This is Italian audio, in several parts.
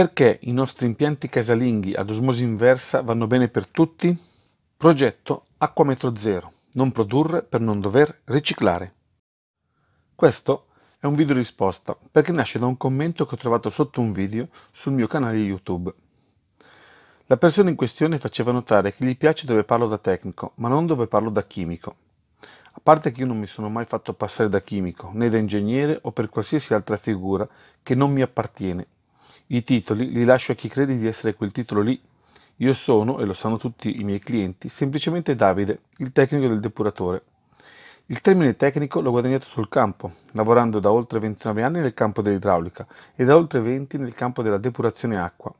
Perché i nostri impianti casalinghi ad osmosi inversa vanno bene per tutti? Progetto Acquametro Zero, non produrre per non dover riciclare. Questo è un video risposta perché nasce da un commento che ho trovato sotto un video sul mio canale YouTube. La persona in questione faceva notare che gli piace dove parlo da tecnico, ma non dove parlo da chimico. A parte che io non mi sono mai fatto passare da chimico, né da ingegnere o per qualsiasi altra figura che non mi appartiene i titoli li lascio a chi crede di essere quel titolo lì. Io sono, e lo sanno tutti i miei clienti, semplicemente Davide, il tecnico del depuratore. Il termine tecnico l'ho guadagnato sul campo, lavorando da oltre 29 anni nel campo dell'idraulica e da oltre 20 nel campo della depurazione acqua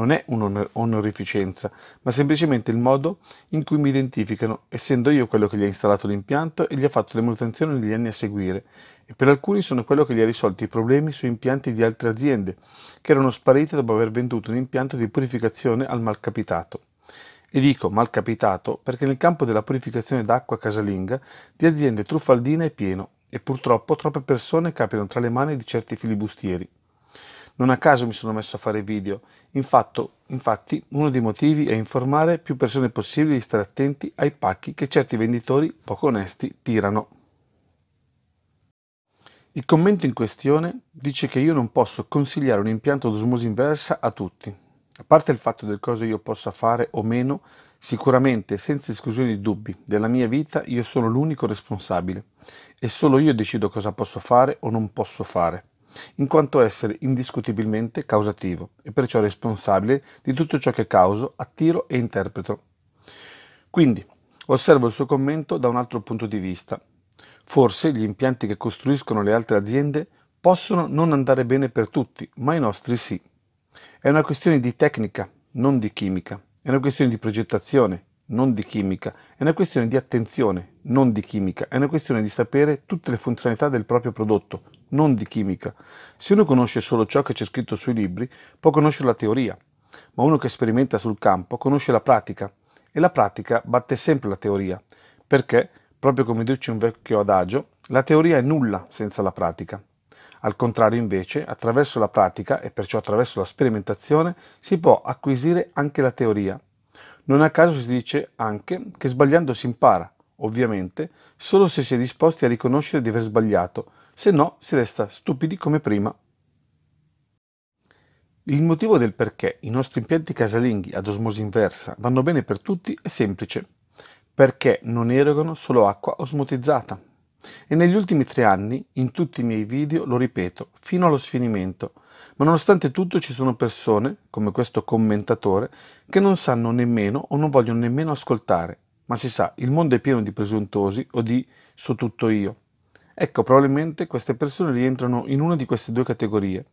non è un'onorificenza, ma semplicemente il modo in cui mi identificano, essendo io quello che gli ha installato l'impianto e gli ha fatto le manutenzioni negli anni a seguire, e per alcuni sono quello che gli ha risolto i problemi su impianti di altre aziende, che erano sparite dopo aver venduto un impianto di purificazione al malcapitato. E dico malcapitato perché nel campo della purificazione d'acqua casalinga di aziende truffaldine è pieno, e purtroppo troppe persone capitano tra le mani di certi filibustieri. Non a caso mi sono messo a fare video, infatti, infatti uno dei motivi è informare più persone possibili di stare attenti ai pacchi che certi venditori poco onesti tirano. Il commento in questione dice che io non posso consigliare un impianto d'osmosi inversa a tutti. A parte il fatto del cosa io possa fare o meno, sicuramente, senza esclusione di dubbi, della mia vita io sono l'unico responsabile e solo io decido cosa posso fare o non posso fare in quanto essere indiscutibilmente causativo e perciò responsabile di tutto ciò che causo, attiro e interpreto. Quindi, osservo il suo commento da un altro punto di vista. Forse gli impianti che costruiscono le altre aziende possono non andare bene per tutti, ma i nostri sì. È una questione di tecnica, non di chimica. È una questione di progettazione, non di chimica, è una questione di attenzione, non di chimica, è una questione di sapere tutte le funzionalità del proprio prodotto, non di chimica. Se uno conosce solo ciò che c'è scritto sui libri, può conoscere la teoria, ma uno che sperimenta sul campo conosce la pratica e la pratica batte sempre la teoria, perché, proprio come dice un vecchio adagio, la teoria è nulla senza la pratica. Al contrario, invece, attraverso la pratica e perciò attraverso la sperimentazione si può acquisire anche la teoria non a caso si dice anche che sbagliando si impara, ovviamente, solo se si è disposti a riconoscere di aver sbagliato, se no si resta stupidi come prima. Il motivo del perché i nostri impianti casalinghi ad osmosi inversa vanno bene per tutti è semplice, perché non erogano solo acqua osmotizzata. E negli ultimi tre anni, in tutti i miei video, lo ripeto, fino allo sfinimento, ma nonostante tutto ci sono persone, come questo commentatore, che non sanno nemmeno o non vogliono nemmeno ascoltare. Ma si sa, il mondo è pieno di presuntuosi o di so tutto io. Ecco, probabilmente queste persone rientrano in una di queste due categorie.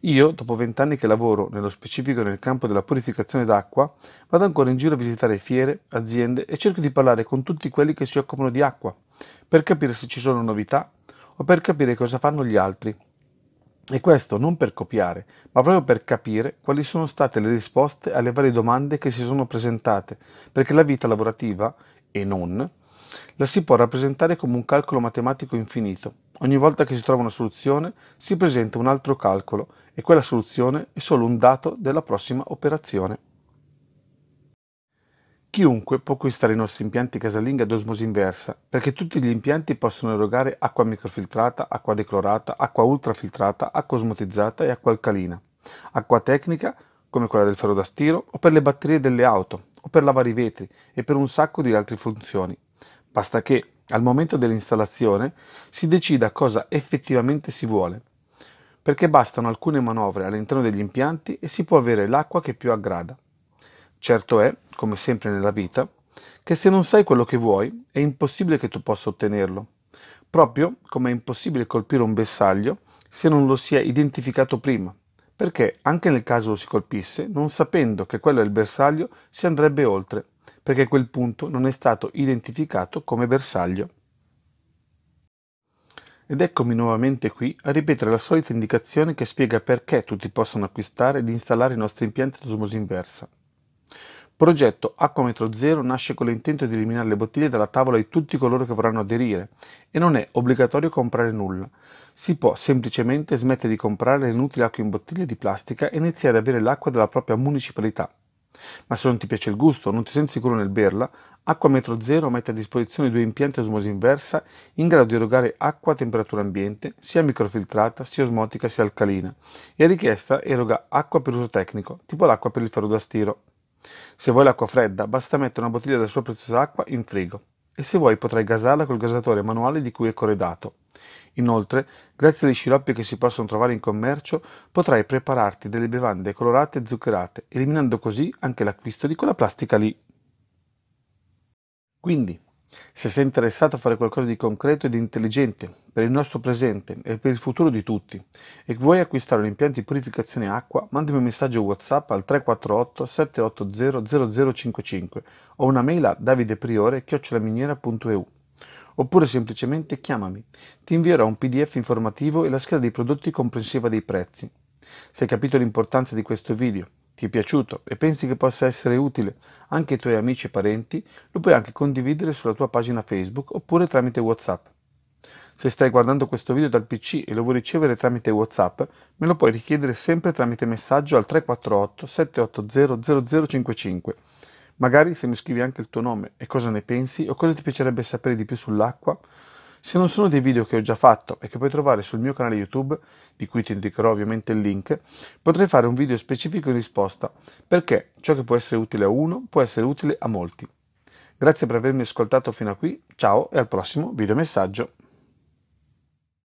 Io, dopo vent'anni che lavoro nello specifico nel campo della purificazione d'acqua, vado ancora in giro a visitare fiere, aziende e cerco di parlare con tutti quelli che si occupano di acqua, per capire se ci sono novità o per capire cosa fanno gli altri. E questo non per copiare, ma proprio per capire quali sono state le risposte alle varie domande che si sono presentate, perché la vita lavorativa, e non, la si può rappresentare come un calcolo matematico infinito. Ogni volta che si trova una soluzione si presenta un altro calcolo e quella soluzione è solo un dato della prossima operazione. Chiunque può acquistare i nostri impianti casalinghi ad osmosi inversa, perché tutti gli impianti possono erogare acqua microfiltrata, acqua declorata, acqua ultrafiltrata, acqua osmotizzata e acqua alcalina. Acqua tecnica, come quella del ferro da stiro, o per le batterie delle auto, o per lavare i vetri e per un sacco di altre funzioni. Basta che, al momento dell'installazione, si decida cosa effettivamente si vuole, perché bastano alcune manovre all'interno degli impianti e si può avere l'acqua che più aggrada. Certo è, come sempre nella vita, che se non sai quello che vuoi, è impossibile che tu possa ottenerlo, proprio come è impossibile colpire un bersaglio se non lo si è identificato prima, perché anche nel caso lo si colpisse, non sapendo che quello è il bersaglio, si andrebbe oltre, perché quel punto non è stato identificato come bersaglio. Ed eccomi nuovamente qui a ripetere la solita indicazione che spiega perché tutti possono acquistare ed installare i nostri impianti ad inversa. Progetto Acqua-metro-zero nasce con l'intento di eliminare le bottiglie dalla tavola di tutti coloro che vorranno aderire e non è obbligatorio comprare nulla. Si può semplicemente smettere di comprare le inutili acque in bottiglie di plastica e iniziare a bere l'acqua della propria municipalità. Ma se non ti piace il gusto o non ti senti sicuro nel berla, Acqua Metro Zero mette a disposizione due impianti a osmosi inversa in grado di erogare acqua a temperatura ambiente, sia microfiltrata, sia osmotica, sia alcalina, e a richiesta eroga acqua per uso tecnico, tipo l'acqua per il ferro da stiro. Se vuoi l'acqua fredda, basta mettere una bottiglia della sua preziosa acqua in frigo e se vuoi potrai gasarla col gasatore manuale di cui è corredato. Inoltre, grazie agli sciroppi che si possono trovare in commercio, potrai prepararti delle bevande colorate e zuccherate, eliminando così anche l'acquisto di quella plastica lì. Quindi, se sei interessato a fare qualcosa di concreto ed intelligente per il nostro presente e per il futuro di tutti e vuoi acquistare un impianto di purificazione acqua, mandami un messaggio WhatsApp al 348 780 0055 o una mail a davidepriore@miniera.eu. Oppure semplicemente chiamami. Ti invierò un PDF informativo e la scheda dei prodotti comprensiva dei prezzi. Se hai capito l'importanza di questo video ti è piaciuto e pensi che possa essere utile anche ai tuoi amici e parenti, lo puoi anche condividere sulla tua pagina Facebook oppure tramite WhatsApp. Se stai guardando questo video dal PC e lo vuoi ricevere tramite WhatsApp, me lo puoi richiedere sempre tramite messaggio al 348 780 0055. Magari se mi scrivi anche il tuo nome e cosa ne pensi o cosa ti piacerebbe sapere di più sull'acqua, se non sono dei video che ho già fatto e che puoi trovare sul mio canale YouTube, di cui ti indicherò ovviamente il link, potrei fare un video specifico in risposta, perché ciò che può essere utile a uno può essere utile a molti. Grazie per avermi ascoltato fino a qui, ciao e al prossimo video messaggio.